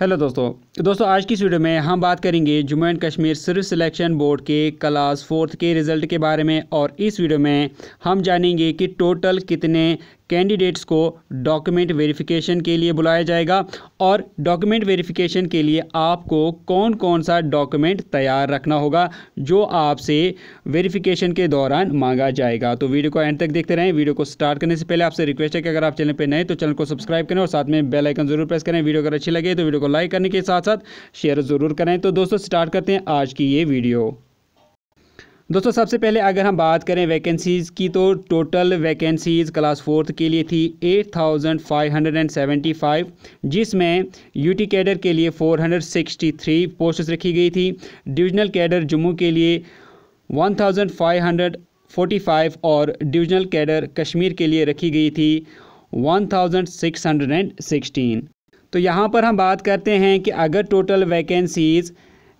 hello दोस्तों दोस्तों आज की इस वीडियो में हम बात करेंगे Jammu and Kashmir service selection board के क्लास फोर्थ के रिज़ल्ट के बारे में और इस वीडियो में हम जानेंगे कि टोटल कितने कैंडिडेट्स को डॉक्यूमेंट वेरिफिकेशन के लिए बुलाया जाएगा और डॉक्यूमेंट वेरिफिकेशन के लिए आपको कौन कौन सा डॉक्यूमेंट तैयार रखना होगा जो आपसे वेरिफिकेशन के दौरान मांगा जाएगा तो वीडियो को एंड तक देखते रहें वीडियो को स्टार्ट करने से पहले आपसे रिक्वेस्ट है कि अगर आप चैनल पर नए तो चैनल को सब्सक्राइब करें और साथ में बेलाइकन जरूर प्रेस करें वीडियो अगर अच्छी लगे तो वीडियो को लाइक करने के साथ साथ शेयर ज़रूर करें तो दोस्तों स्टार्ट करते हैं आज की ये वीडियो दोस्तों सबसे पहले अगर हम बात करें वैकेंसीज़ की तो टोटल वैकेंसीज़ क्लास फोर्थ के लिए थी 8,575 जिसमें यूटी कैडर के लिए 463 पोस्ट्स रखी गई थी डिविजनल कैडर जम्मू के लिए 1,545 और डिविजनल कैडर कश्मीर के लिए रखी गई थी 1,616 तो यहाँ पर हम बात करते हैं कि अगर टोटल वैकेंसीज़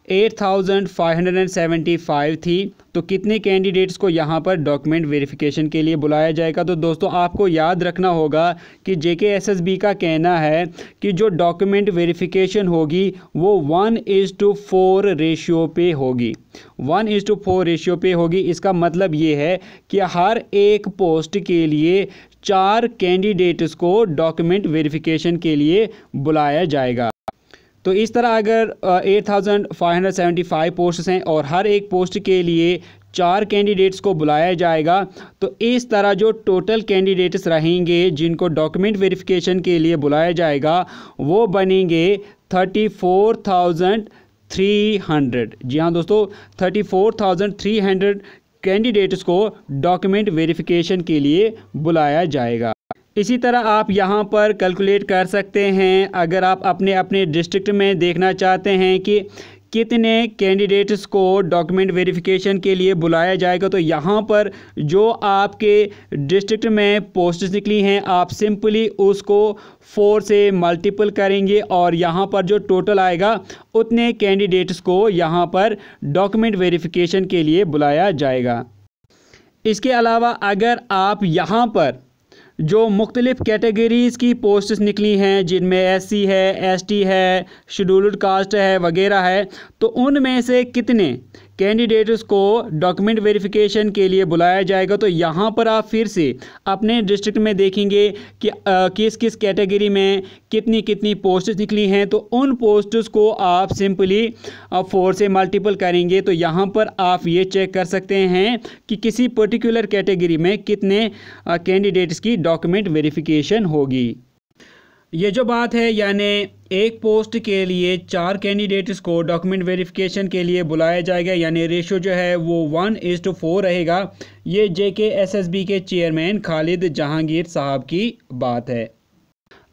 8,575 थी तो कितने कैंडिडेट्स को यहाँ पर डॉक्यूमेंट वेरिफिकेशन के लिए बुलाया जाएगा तो दोस्तों आपको याद रखना होगा कि जे के का कहना है कि जो डॉक्यूमेंट वेरिफिकेशन होगी वो one is to four ratio पे होगी one is to four ratio पे होगी इसका मतलब ये है कि हर एक पोस्ट के लिए चार कैंडिडेट्स को डॉक्यूमेंट वेरिफिकेशन के लिए बुलाया जाएगा तो इस तरह अगर eight thousand five hundred seventy five post हैं और हर एक पोस्ट के लिए चार कैंडिडेट्स को बुलाया जाएगा तो इस तरह जो टोटल कैंडिडेट्स रहेंगे जिनको डॉक्यूमेंट वेरिफिकेशन के लिए बुलाया जाएगा वो बनेंगे thirty four thousand three hundred जी हाँ दोस्तों thirty four thousand three hundred candidates को डॉक्यूमेंट वेरिफिकेशन के लिए बुलाया जाएगा इसी तरह आप यहाँ पर कैलकुलेट कर सकते हैं अगर आप अपने अपने डिस्ट्रिक्ट में देखना चाहते हैं कि कितने कैंडिडेट्स को डॉक्यूमेंट वेरिफिकेशन के लिए बुलाया जाएगा तो यहाँ पर जो आपके डिस्ट्रिक्ट में पोस्ट्स निकली हैं आप सिंपली उसको फोर से मल्टीपल करेंगे और यहाँ पर जो टोटल आएगा उतने कैंडिडेट्स को यहाँ पर डॉक्यूमेंट वेरिफिकेशन के लिए बुलाया जाएगा इसके अलावा अगर आप यहाँ पर जो मुख्तलिफ़ कैटेगरीज़ की पोस्ट निकली हैं जिनमें एस सी है एस टी है शेड्यूल्ड कास्ट है वगैरह है तो उनमें से कितने कैंडिडेट्स को डॉक्यूमेंट वेरिफिकेशन के लिए बुलाया जाएगा तो यहाँ पर आप फिर से अपने डिस्ट्रिक्ट में देखेंगे कि आ, किस किस कैटेगरी में कितनी कितनी पोस्ट्स निकली हैं तो उन पोस्ट्स को आप सिंपली फोर से मल्टीपल करेंगे तो यहाँ पर आप ये चेक कर सकते हैं कि किसी पर्टिकुलर कैटेगरी में कितने कैंडिडेट्स की डॉक्यूमेंट वेरीफिकेशन होगी ये जो बात है यानी एक पोस्ट के लिए चार कैंडिडेट्स को डॉक्यूमेंट वेरिफिकेशन के लिए बुलाया जाएगा यानी रेशो जो है वो वन इज टू फोर रहेगा ये J K S S B के चेयरमैन खालिद जहांगीर साहब की बात है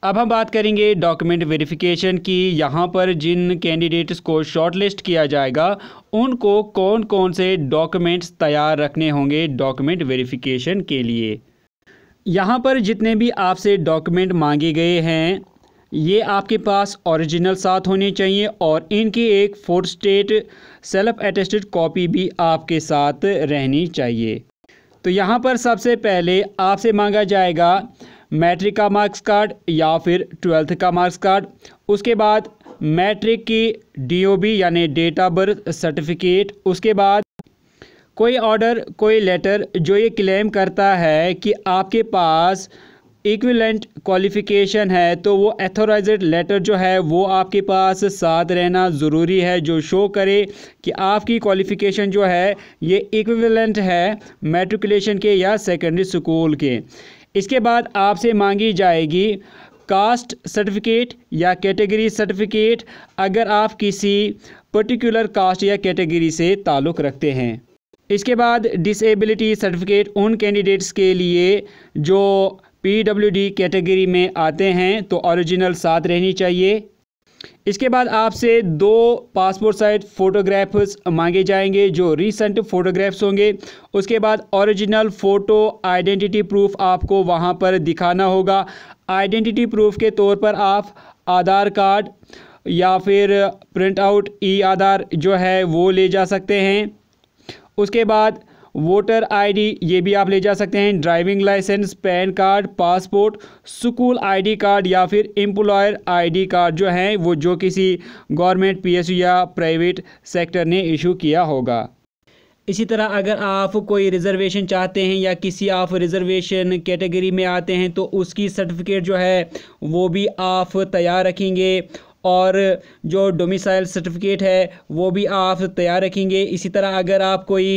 अब हम बात करेंगे डॉक्यूमेंट वेरिफिकेशन की यहाँ पर जिन कैंडिडेट्स को शॉर्टलिस्ट किया जाएगा उनको कौन कौन से डॉक्यूमेंट्स तैयार रखने होंगे डॉक्यूमेंट वेरिफिकेशन के लिए यहाँ पर जितने भी आपसे डॉक्यूमेंट मांगे गए हैं ये आपके पास ओरिजिनल साथ होने चाहिए और इनकी एक fourth state self attested copy भी आपके साथ रहनी चाहिए तो यहाँ पर सबसे पहले आपसे मांगा जाएगा मैट्रिक का मार्क्स कार्ड या फिर ट्वेल्थ का मार्क्स कार्ड उसके बाद मैट्रिक की डीओबी यानी डेट ऑफ बर्थ सर्टिफिकेट उसके बाद कोई ऑर्डर कोई लेटर जो ये क्लेम करता है कि आपके पास इक्विलेंट क्वालिफ़िकेशन है तो वो एथोराइज लेटर जो है वो आपके पास साथ रहना ज़रूरी है जो शो करे कि आपकी क्वालिफ़िकेशन जो है ये इक्विलेंट है मेट्रिकुलेशन के या सेकेंडरी स्कूल के इसके बाद आपसे मांगी जाएगी कास्ट सर्टिफिकेट या कैटेगरी सर्टिफिकेट अगर आप किसी पर्टिकुलर कास्ट या कैटेगरी से ताल्लुक़ रखते हैं इसके बाद डिसेबिलिटी सर्टिफिकेट उन कैंडिडेट्स के लिए जो पीडब्ल्यूडी कैटेगरी में आते हैं तो ओरिजिनल साथ रहनी चाहिए इसके बाद आपसे दो पासपोर्ट साइज फ़ोटोग्राफ्स मांगे जाएंगे जो रीसेंट फ़ोटोग्राफ्स होंगे उसके बाद ओरिजिनल फ़ोटो आइडेंटिटी प्रूफ आपको वहां पर दिखाना होगा आइडेंटिटी प्रूफ के तौर पर आप आधार कार्ड या फिर प्रिंट आउट ई आधार जो है वो ले जा सकते हैं उसके बाद वोटर आईडी ये भी आप ले जा सकते हैं driving licence PAN card passport school ID card या फिर एम्प्लॉयर आईडी कार्ड जो हैं वो जो किसी गवर्नमेंट पीएसयू या प्राइवेट सेक्टर ने इशू किया होगा इसी तरह अगर आप कोई रिज़र्वेशन चाहते हैं या किसी आप रिज़र्वेशन कैटेगरी में आते हैं तो उसकी सर्टिफिकेट जो है वो भी आप तैयार रखेंगे और जो डोमिसाइल सर्टिफिकेट है वो भी आप तैयार रखेंगे इसी तरह अगर आप कोई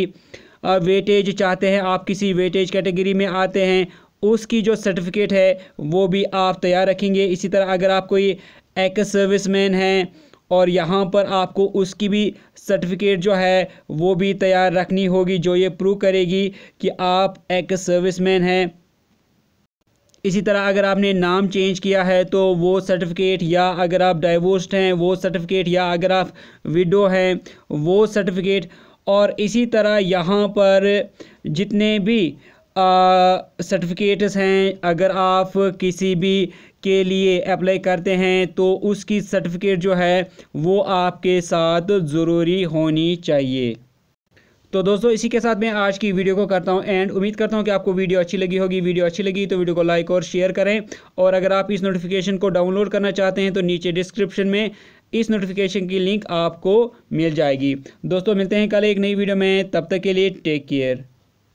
वेटेज चाहते हैं आप किसी वेटेज कैटेगरी में आते हैं उसकी जो सर्टिफिकेट है वो भी आप तैयार रखेंगे इसी तरह अगर आप कोई एक्स सर्विस मैन हैं और यहाँ पर आपको उसकी भी सर्टिफिकेट जो है वो भी तैयार रखनी होगी जो ये प्रूव करेगी कि आप एक सर्विस मैन हैं इसी तरह अगर आपने नाम चेंज किया है तो वो सर्टिफिकेट या अगर आप डाइवोर्स्ड हैं वो सर्टिफिकेट या अगर आप विडो हैं वो सर्टिफिकेट और इसी तरह यहाँ पर जितने भी सर्टिफिकेट्स हैं अगर आप किसी भी के लिए अप्लाई करते हैं तो उसकी सर्टिफिकेट जो है वो आपके साथ ज़रूरी होनी चाहिए तो दोस्तों इसी के साथ मैं आज की वीडियो को करता हूं एंड उम्मीद करता हूं कि आपको वीडियो अच्छी लगी होगी वीडियो अच्छी लगी तो वीडियो को लाइक और शेयर करें और अगर आप इस नोटिफिकेशन को डाउनलोड करना चाहते हैं तो नीचे डिस्क्रिप्शन में इस नोटिफिकेशन की लिंक आपको मिल जाएगी दोस्तों मिलते हैं कल एक नई वीडियो में तब तक के लिए टेक केयर